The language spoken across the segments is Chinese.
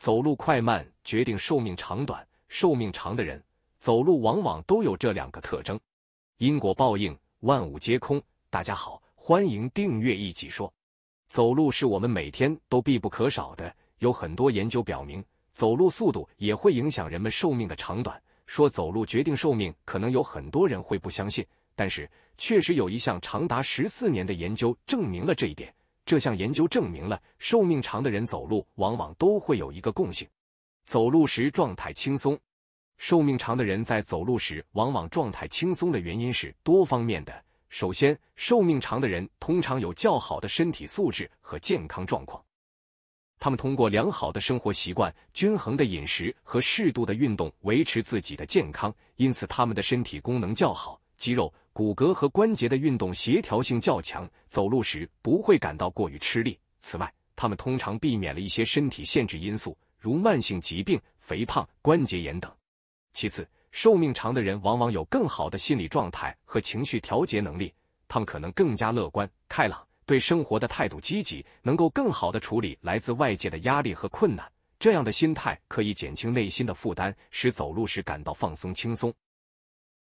走路快慢决定寿命长短，寿命长的人走路往往都有这两个特征。因果报应，万物皆空。大家好，欢迎订阅一起说。走路是我们每天都必不可少的，有很多研究表明，走路速度也会影响人们寿命的长短。说走路决定寿命，可能有很多人会不相信，但是确实有一项长达十四年的研究证明了这一点。这项研究证明了，寿命长的人走路往往都会有一个共性：走路时状态轻松。寿命长的人在走路时往往状态轻松的原因是多方面的。首先，寿命长的人通常有较好的身体素质和健康状况，他们通过良好的生活习惯、均衡的饮食和适度的运动维持自己的健康，因此他们的身体功能较好，肌肉。骨骼和关节的运动协调性较强，走路时不会感到过于吃力。此外，他们通常避免了一些身体限制因素，如慢性疾病、肥胖、关节炎等。其次，寿命长的人往往有更好的心理状态和情绪调节能力，他们可能更加乐观开朗，对生活的态度积极，能够更好的处理来自外界的压力和困难。这样的心态可以减轻内心的负担，使走路时感到放松轻松。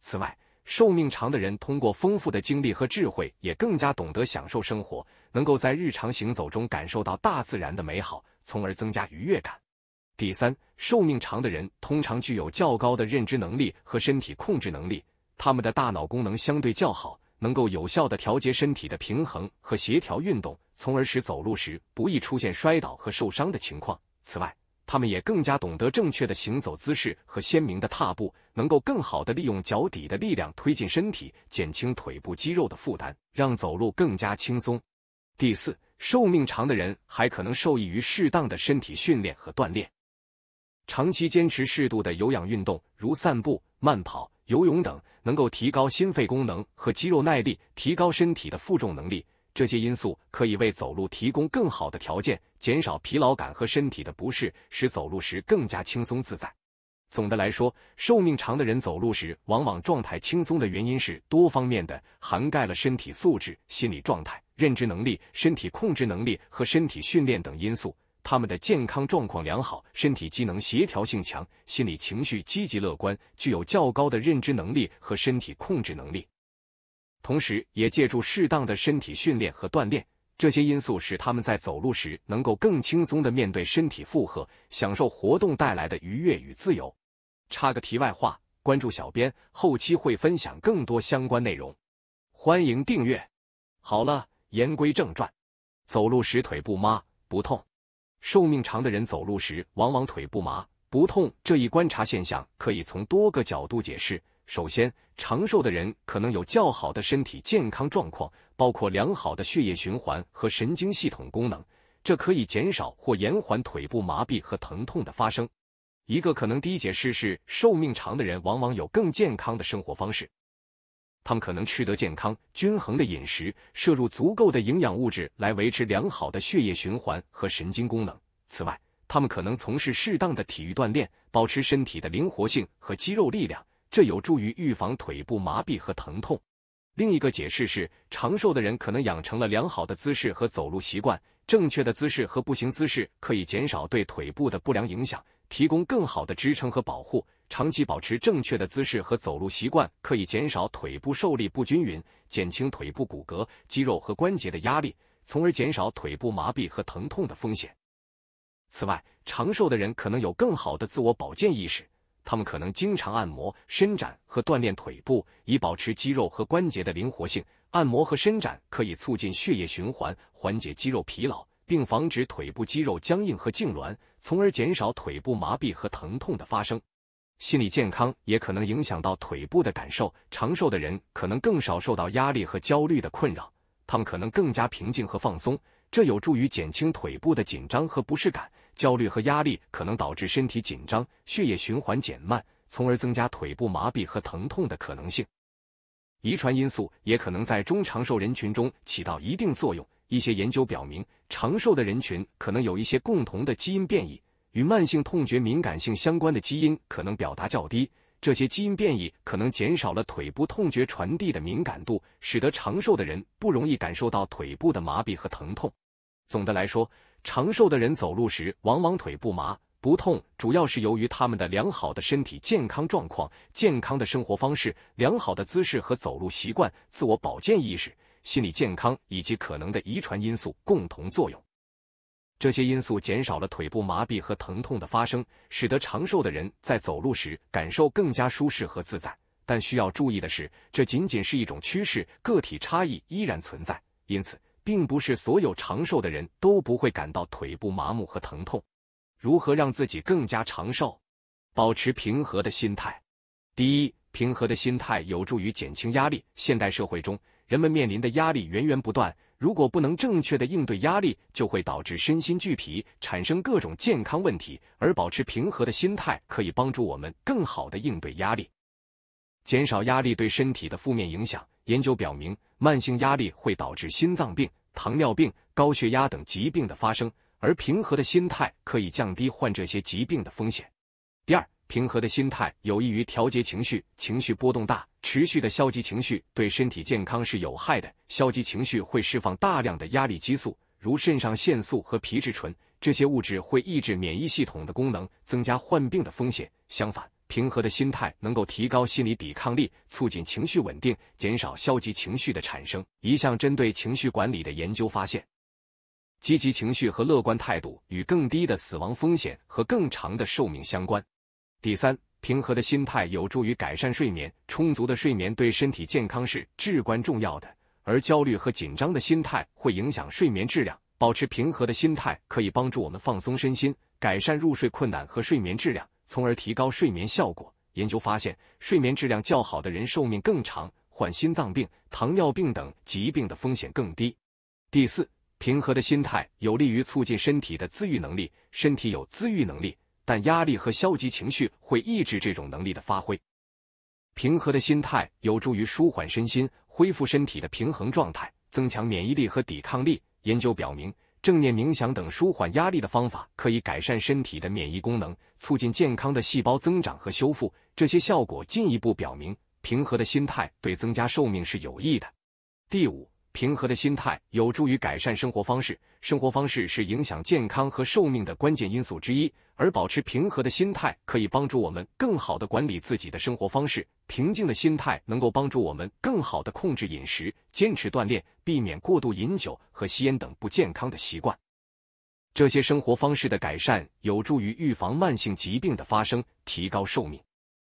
此外，寿命长的人，通过丰富的经历和智慧，也更加懂得享受生活，能够在日常行走中感受到大自然的美好，从而增加愉悦感。第三，寿命长的人通常具有较高的认知能力和身体控制能力，他们的大脑功能相对较好，能够有效地调节身体的平衡和协调运动，从而使走路时不易出现摔倒和受伤的情况。此外，他们也更加懂得正确的行走姿势和鲜明的踏步，能够更好的利用脚底的力量推进身体，减轻腿部肌肉的负担，让走路更加轻松。第四，寿命长的人还可能受益于适当的身体训练和锻炼。长期坚持适度的有氧运动，如散步、慢跑、游泳等，能够提高心肺功能和肌肉耐力，提高身体的负重能力。这些因素可以为走路提供更好的条件，减少疲劳感和身体的不适，使走路时更加轻松自在。总的来说，寿命长的人走路时往往状态轻松的原因是多方面的，涵盖了身体素质、心理状态、认知能力、身体控制能力和身体训练等因素。他们的健康状况良好，身体机能协调性强，心理情绪积极乐观，具有较高的认知能力和身体控制能力。同时，也借助适当的身体训练和锻炼，这些因素使他们在走路时能够更轻松的面对身体负荷，享受活动带来的愉悦与自由。插个题外话，关注小编，后期会分享更多相关内容，欢迎订阅。好了，言归正传，走路时腿不麻不痛，寿命长的人走路时往往腿不麻不痛，这一观察现象可以从多个角度解释。首先，长寿的人可能有较好的身体健康状况，包括良好的血液循环和神经系统功能，这可以减少或延缓腿部麻痹和疼痛的发生。一个可能低解释是，寿命长的人往往有更健康的生活方式，他们可能吃得健康、均衡的饮食，摄入足够的营养物质来维持良好的血液循环和神经功能。此外，他们可能从事适当的体育锻炼，保持身体的灵活性和肌肉力量。这有助于预防腿部麻痹和疼痛。另一个解释是，长寿的人可能养成了良好的姿势和走路习惯。正确的姿势和步行姿势可以减少对腿部的不良影响，提供更好的支撑和保护。长期保持正确的姿势和走路习惯，可以减少腿部受力不均匀，减轻腿部骨骼、肌肉和关节的压力，从而减少腿部麻痹和疼痛的风险。此外，长寿的人可能有更好的自我保健意识。他们可能经常按摩、伸展和锻炼腿部，以保持肌肉和关节的灵活性。按摩和伸展可以促进血液循环，缓解肌肉疲劳，并防止腿部肌肉僵硬和痉挛，从而减少腿部麻痹和疼痛的发生。心理健康也可能影响到腿部的感受。长寿的人可能更少受到压力和焦虑的困扰，他们可能更加平静和放松，这有助于减轻腿部的紧张和不适感。焦虑和压力可能导致身体紧张、血液循环减慢，从而增加腿部麻痹和疼痛的可能性。遗传因素也可能在中长寿人群中起到一定作用。一些研究表明，长寿的人群可能有一些共同的基因变异，与慢性痛觉敏感性相关的基因可能表达较低。这些基因变异可能减少了腿部痛觉传递的敏感度，使得长寿的人不容易感受到腿部的麻痹和疼痛。总的来说，长寿的人走路时往往腿不麻不痛，主要是由于他们的良好的身体健康状况、健康的生活方式、良好的姿势和走路习惯、自我保健意识、心理健康以及可能的遗传因素共同作用。这些因素减少了腿部麻痹和疼痛的发生，使得长寿的人在走路时感受更加舒适和自在。但需要注意的是，这仅仅是一种趋势，个体差异依然存在，因此。并不是所有长寿的人都不会感到腿部麻木和疼痛。如何让自己更加长寿？保持平和的心态。第一，平和的心态有助于减轻压力。现代社会中，人们面临的压力源源不断，如果不能正确的应对压力，就会导致身心俱疲，产生各种健康问题。而保持平和的心态，可以帮助我们更好的应对压力，减少压力对身体的负面影响。研究表明，慢性压力会导致心脏病。糖尿病、高血压等疾病的发生，而平和的心态可以降低患这些疾病的风险。第二，平和的心态有益于调节情绪，情绪波动大、持续的消极情绪对身体健康是有害的。消极情绪会释放大量的压力激素，如肾上腺素和皮质醇，这些物质会抑制免疫系统的功能，增加患病的风险。相反，平和的心态能够提高心理抵抗力，促进情绪稳定，减少消极情绪的产生。一项针对情绪管理的研究发现，积极情绪和乐观态度与更低的死亡风险和更长的寿命相关。第三，平和的心态有助于改善睡眠。充足的睡眠对身体健康是至关重要的，而焦虑和紧张的心态会影响睡眠质量。保持平和的心态可以帮助我们放松身心，改善入睡困难和睡眠质量。从而提高睡眠效果。研究发现，睡眠质量较好的人寿命更长，患心脏病、糖尿病等疾病的风险更低。第四，平和的心态有利于促进身体的自愈能力。身体有自愈能力，但压力和消极情绪会抑制这种能力的发挥。平和的心态有助于舒缓身心，恢复身体的平衡状态，增强免疫力和抵抗力。研究表明。正念冥想等舒缓压力的方法，可以改善身体的免疫功能，促进健康的细胞增长和修复。这些效果进一步表明，平和的心态对增加寿命是有益的。第五。平和的心态有助于改善生活方式，生活方式是影响健康和寿命的关键因素之一。而保持平和的心态可以帮助我们更好地管理自己的生活方式。平静的心态能够帮助我们更好地控制饮食，坚持锻炼，避免过度饮酒和吸烟等不健康的习惯。这些生活方式的改善有助于预防慢性疾病的发生，提高寿命。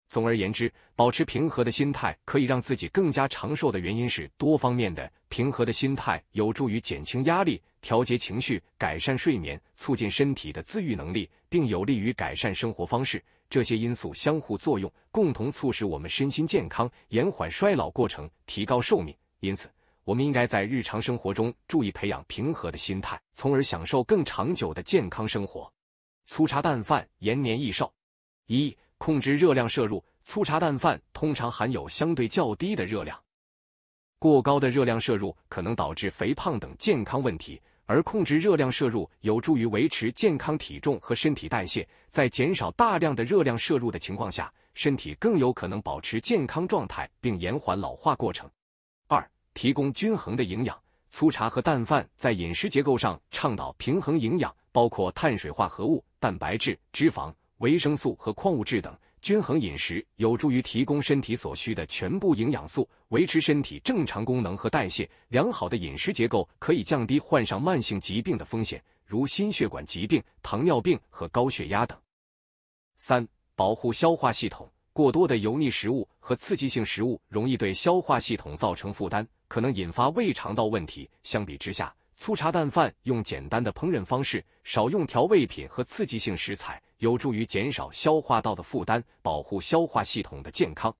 总而言之，保持平和的心态可以让自己更加长寿的原因是多方面的。平和的心态有助于减轻压力、调节情绪、改善睡眠、促进身体的自愈能力，并有利于改善生活方式。这些因素相互作用，共同促使我们身心健康、延缓衰老过程、提高寿命。因此，我们应该在日常生活中注意培养平和的心态，从而享受更长久的健康生活。粗茶淡饭延年益寿：一、控制热量摄入。粗茶淡饭通常含有相对较低的热量。过高的热量摄入可能导致肥胖等健康问题，而控制热量摄入有助于维持健康体重和身体代谢。在减少大量的热量摄入的情况下，身体更有可能保持健康状态并延缓老化过程。二、提供均衡的营养，粗茶和淡饭在饮食结构上倡导平衡营养，包括碳水化合物、蛋白质、脂肪、维生素和矿物质等。均衡饮食有助于提供身体所需的全部营养素，维持身体正常功能和代谢。良好的饮食结构可以降低患上慢性疾病的风险，如心血管疾病、糖尿病和高血压等。三、保护消化系统。过多的油腻食物和刺激性食物容易对消化系统造成负担，可能引发胃肠道问题。相比之下，粗茶淡饭，用简单的烹饪方式，少用调味品和刺激性食材。有助于减少消化道的负担，保护消化系统的健康。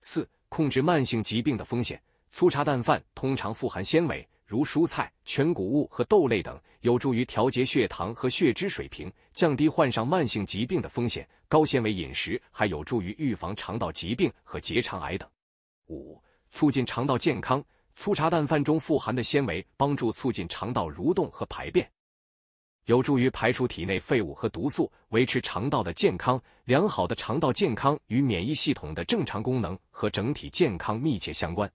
四、控制慢性疾病的风险。粗茶淡饭通常富含纤维，如蔬菜、全谷物和豆类等，有助于调节血糖和血脂水平，降低患上慢性疾病的风险。高纤维饮食还有助于预防肠道疾病和结肠癌等。五、促进肠道健康。粗茶淡饭中富含的纤维，帮助促进肠道蠕动和排便。有助于排出体内废物和毒素，维持肠道的健康。良好的肠道健康与免疫系统的正常功能和整体健康密切相关。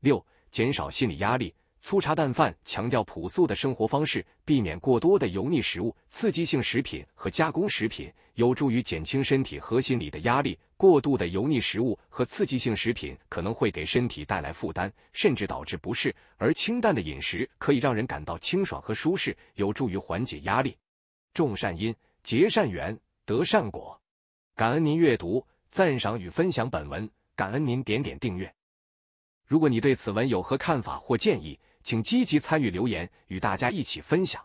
六、减少心理压力。粗茶淡饭强调朴素的生活方式，避免过多的油腻食物、刺激性食品和加工食品，有助于减轻身体和心理的压力。过度的油腻食物和刺激性食品可能会给身体带来负担，甚至导致不适。而清淡的饮食可以让人感到清爽和舒适，有助于缓解压力。种善因，结善缘，得善果。感恩您阅读、赞赏与分享本文，感恩您点点订阅。如果你对此文有何看法或建议，请积极参与留言，与大家一起分享。